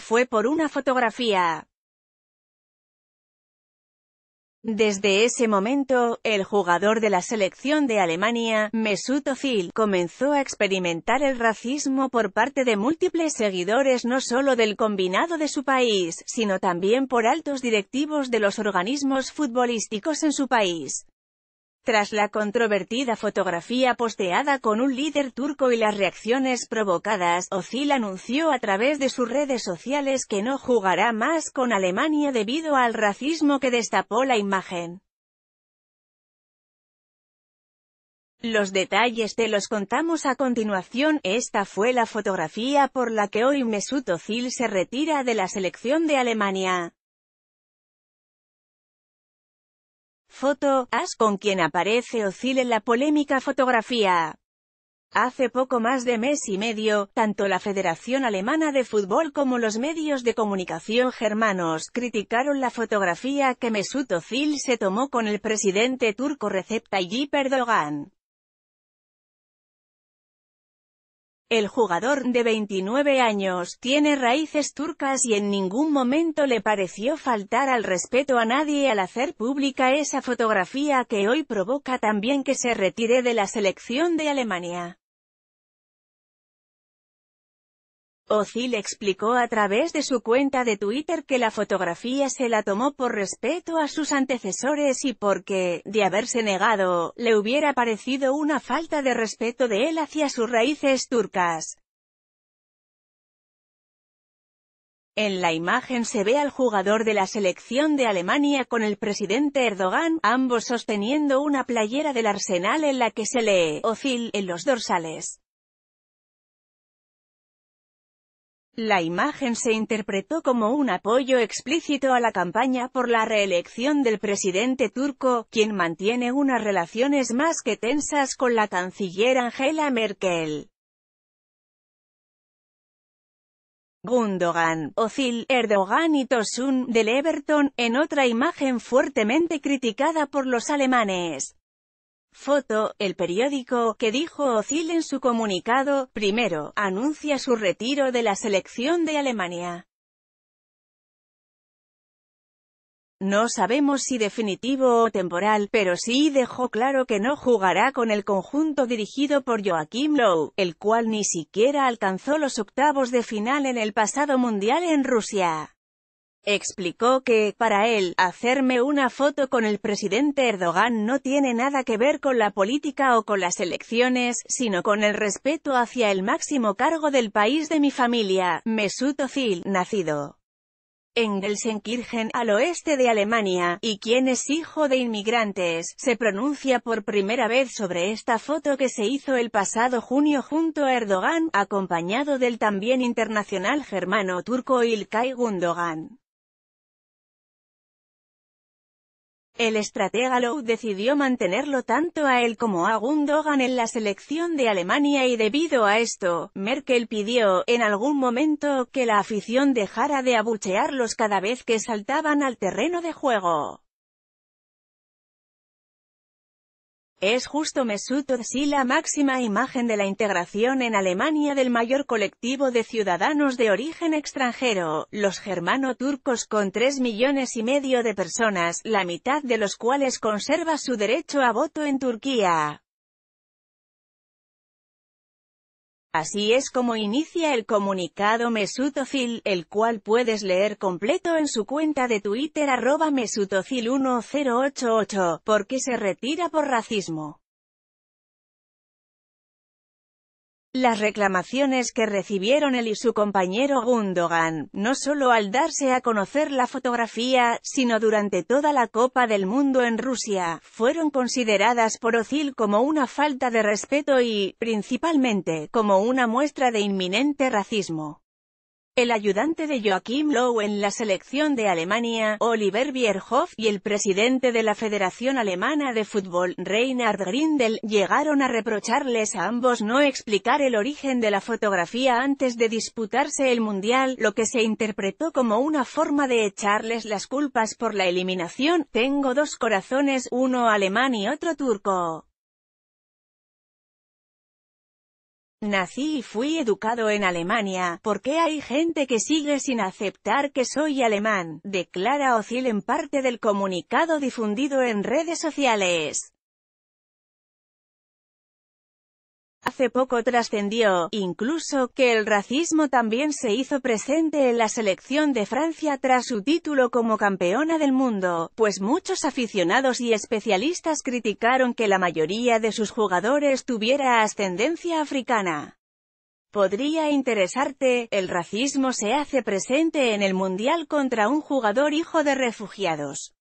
fue por una fotografía. Desde ese momento, el jugador de la selección de Alemania, Mesut Özil, comenzó a experimentar el racismo por parte de múltiples seguidores no solo del combinado de su país, sino también por altos directivos de los organismos futbolísticos en su país. Tras la controvertida fotografía posteada con un líder turco y las reacciones provocadas, Ozil anunció a través de sus redes sociales que no jugará más con Alemania debido al racismo que destapó la imagen. Los detalles te los contamos a continuación, esta fue la fotografía por la que hoy Mesut Ozil se retira de la selección de Alemania. Foto, As con quien aparece Ozil en la polémica fotografía. Hace poco más de mes y medio, tanto la Federación Alemana de Fútbol como los medios de comunicación germanos criticaron la fotografía que Mesut Özil se tomó con el presidente turco Recep Tayyip Erdogan. El jugador de 29 años, tiene raíces turcas y en ningún momento le pareció faltar al respeto a nadie al hacer pública esa fotografía que hoy provoca también que se retire de la selección de Alemania. Ozil explicó a través de su cuenta de Twitter que la fotografía se la tomó por respeto a sus antecesores y porque, de haberse negado, le hubiera parecido una falta de respeto de él hacia sus raíces turcas. En la imagen se ve al jugador de la selección de Alemania con el presidente Erdogan, ambos sosteniendo una playera del Arsenal en la que se lee «Ozil» en los dorsales. La imagen se interpretó como un apoyo explícito a la campaña por la reelección del presidente turco, quien mantiene unas relaciones más que tensas con la canciller Angela Merkel. Gundogan, Ozil, Erdogan y Tosun, del Everton, en otra imagen fuertemente criticada por los alemanes. Foto, el periódico, que dijo Ozil en su comunicado, primero, anuncia su retiro de la selección de Alemania. No sabemos si definitivo o temporal, pero sí dejó claro que no jugará con el conjunto dirigido por Joachim Low, el cual ni siquiera alcanzó los octavos de final en el pasado Mundial en Rusia. Explicó que, para él, hacerme una foto con el presidente Erdogan no tiene nada que ver con la política o con las elecciones, sino con el respeto hacia el máximo cargo del país de mi familia, Mesut Özil, nacido en Gelsenkirchen, al oeste de Alemania, y quien es hijo de inmigrantes, se pronuncia por primera vez sobre esta foto que se hizo el pasado junio junto a Erdogan, acompañado del también internacional germano turco Ilkay Gundogan. El estratega Lowe decidió mantenerlo tanto a él como a Gundogan en la selección de Alemania y debido a esto, Merkel pidió, en algún momento, que la afición dejara de abuchearlos cada vez que saltaban al terreno de juego. Es justo Mesut Özil la máxima imagen de la integración en Alemania del mayor colectivo de ciudadanos de origen extranjero, los germano-turcos con tres millones y medio de personas, la mitad de los cuales conserva su derecho a voto en Turquía. Así es como inicia el comunicado Mesutofil, el cual puedes leer completo en su cuenta de Twitter arroba mesutofil1088, porque se retira por racismo. Las reclamaciones que recibieron él y su compañero Gundogan, no solo al darse a conocer la fotografía, sino durante toda la Copa del Mundo en Rusia, fueron consideradas por Ocil como una falta de respeto y, principalmente, como una muestra de inminente racismo. El ayudante de Joachim Low en la selección de Alemania, Oliver Bierhoff, y el presidente de la Federación Alemana de Fútbol, Reinhard Grindel, llegaron a reprocharles a ambos no explicar el origen de la fotografía antes de disputarse el Mundial, lo que se interpretó como una forma de echarles las culpas por la eliminación. Tengo dos corazones, uno alemán y otro turco. Nací y fui educado en Alemania, ¿por qué hay gente que sigue sin aceptar que soy alemán? Declara Ozil en parte del comunicado difundido en redes sociales. Hace poco trascendió, incluso, que el racismo también se hizo presente en la selección de Francia tras su título como campeona del mundo, pues muchos aficionados y especialistas criticaron que la mayoría de sus jugadores tuviera ascendencia africana. Podría interesarte, el racismo se hace presente en el Mundial contra un jugador hijo de refugiados.